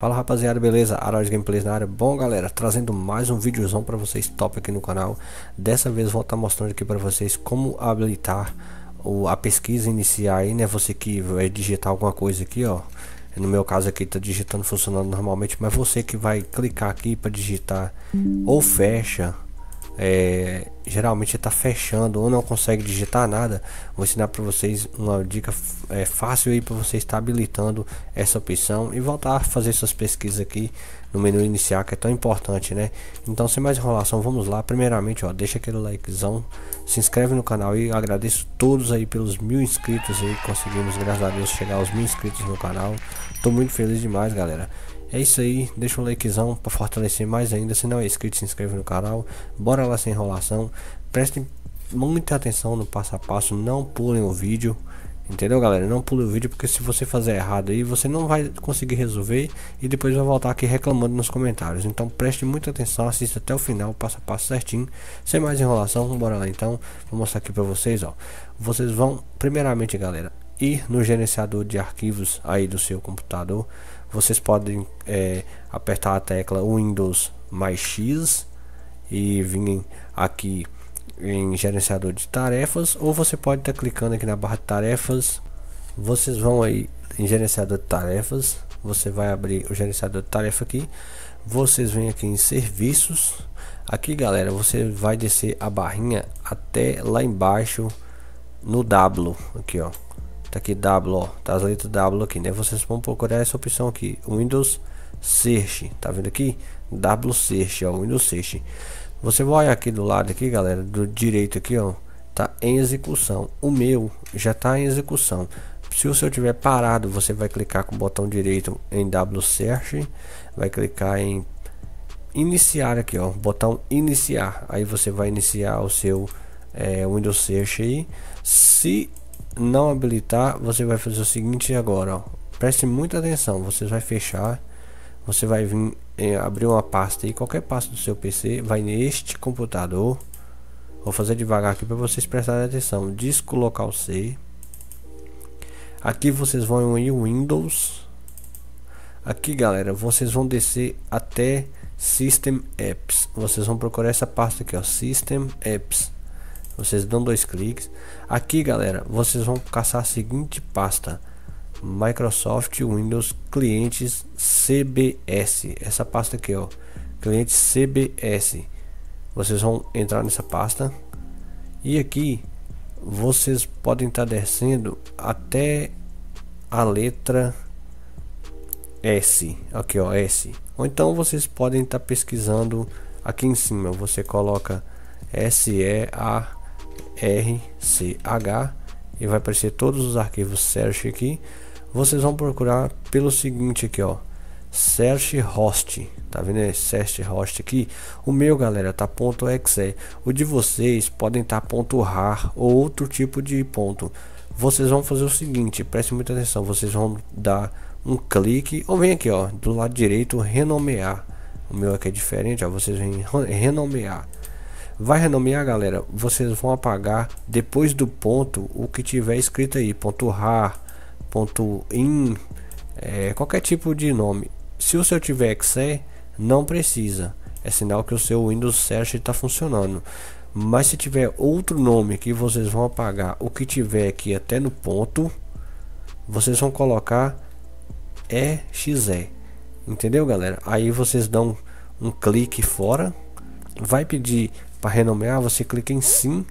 Fala rapaziada, beleza? Arauz Gameplays na área. Bom galera, trazendo mais um vídeozão para vocês top aqui no canal. Dessa vez vou estar tá mostrando aqui para vocês como habilitar o, a pesquisa iniciar aí, né? Você que vai digitar alguma coisa aqui, ó. No meu caso aqui tá digitando funcionando normalmente, mas você que vai clicar aqui para digitar ou fecha é, geralmente está fechando ou não consegue digitar nada, vou ensinar para vocês uma dica é, fácil aí para você estar habilitando essa opção e voltar a fazer suas pesquisas aqui no menu inicial que é tão importante, né? Então sem mais enrolação, vamos lá. Primeiramente, ó, deixa aquele likezão, se inscreve no canal e agradeço todos aí pelos mil inscritos aí conseguimos graças a Deus chegar aos mil inscritos no canal. Tô muito feliz demais, galera. É isso aí, deixa um likezão para fortalecer mais ainda. Se não é inscrito, se inscreva no canal. Bora lá sem enrolação. Prestem muita atenção no passo a passo, não pulem o vídeo. Entendeu, galera? Não pule o vídeo porque se você fazer errado aí, você não vai conseguir resolver e depois vai voltar aqui reclamando nos comentários. Então preste muita atenção, assista até o final, passo a passo certinho, sem mais enrolação. Bora lá então, vou mostrar aqui pra vocês, ó. Vocês vão, primeiramente, galera, e no gerenciador de arquivos aí do seu computador vocês podem é, apertar a tecla Windows mais X e vir aqui em gerenciador de tarefas ou você pode estar tá clicando aqui na barra de tarefas vocês vão aí em gerenciador de tarefas você vai abrir o gerenciador de tarefa aqui vocês vêm aqui em serviços aqui galera você vai descer a barrinha até lá embaixo no W aqui ó tá aqui W, ó, tá as letras W aqui, né? Vocês vão procurar essa opção aqui, Windows Search, tá vendo aqui? W Search, ó, Windows Search. Você vai aqui do lado aqui, galera, do direito aqui, ó, tá em execução. O meu já tá em execução. Se o seu tiver parado, você vai clicar com o botão direito em W Search, vai clicar em iniciar aqui, ó, botão iniciar. Aí você vai iniciar o seu é, Windows Search aí. Se não habilitar, você vai fazer o seguinte agora, ó. Preste muita atenção, você vai fechar, você vai vir eh, abrir uma pasta aí, qualquer pasta do seu PC, vai neste computador. Vou fazer devagar aqui para vocês prestarem atenção. Disco local C. Aqui vocês vão em Windows. Aqui, galera, vocês vão descer até System Apps. Vocês vão procurar essa pasta aqui, ó, System Apps vocês dão dois cliques. Aqui, galera, vocês vão caçar a seguinte pasta: Microsoft Windows Clientes CBS. Essa pasta aqui, ó, clientes CBS. Vocês vão entrar nessa pasta e aqui vocês podem estar descendo até a letra S, aqui ó, S. Ou então vocês podem estar pesquisando aqui em cima, você coloca S A RCH e vai aparecer todos os arquivos search aqui. Vocês vão procurar pelo seguinte aqui, ó, search host, tá vendo esse é search host aqui? O meu, galera, tá ponto .exe. O de vocês podem estar tá ponto .rar ou outro tipo de ponto. Vocês vão fazer o seguinte, preste muita atenção, vocês vão dar um clique ou vem aqui, ó, do lado direito renomear. O meu aqui é diferente, ó, vocês vêm renomear Vai renomear, galera. Vocês vão apagar depois do ponto o que tiver escrito aí. Ponto .rar, ponto .in, é, qualquer tipo de nome. Se o seu tiver Excel, não precisa. É sinal que o seu Windows Search está funcionando. Mas se tiver outro nome que vocês vão apagar o que tiver aqui até no ponto, vocês vão colocar EXE. Entendeu, galera? Aí vocês dão um clique fora. Vai pedir para renomear, você clica em sim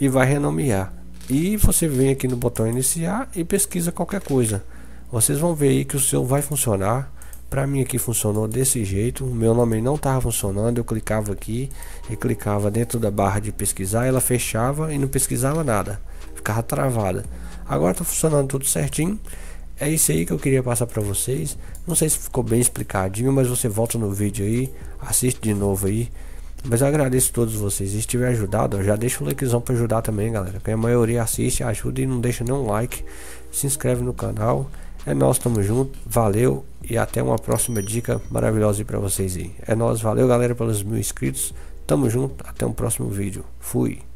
e vai renomear. E você vem aqui no botão iniciar e pesquisa qualquer coisa. Vocês vão ver aí que o seu vai funcionar. Para mim aqui funcionou desse jeito, meu nome não estava funcionando, eu clicava aqui e clicava dentro da barra de pesquisar, ela fechava e não pesquisava nada, ficava travada. Agora está funcionando tudo certinho, é isso aí que eu queria passar para vocês, não sei se ficou bem explicadinho, mas você volta no vídeo aí, assiste de novo aí, mas eu agradeço a todos vocês. Se tiver ajudado, já deixa o likezão para ajudar também, galera. Que a maioria assiste, ajuda e não deixa nenhum like. Se inscreve no canal. É nós, tamo junto. Valeu e até uma próxima dica maravilhosa para vocês aí. É nós, valeu galera pelos mil inscritos. Tamo junto, até um próximo vídeo. Fui.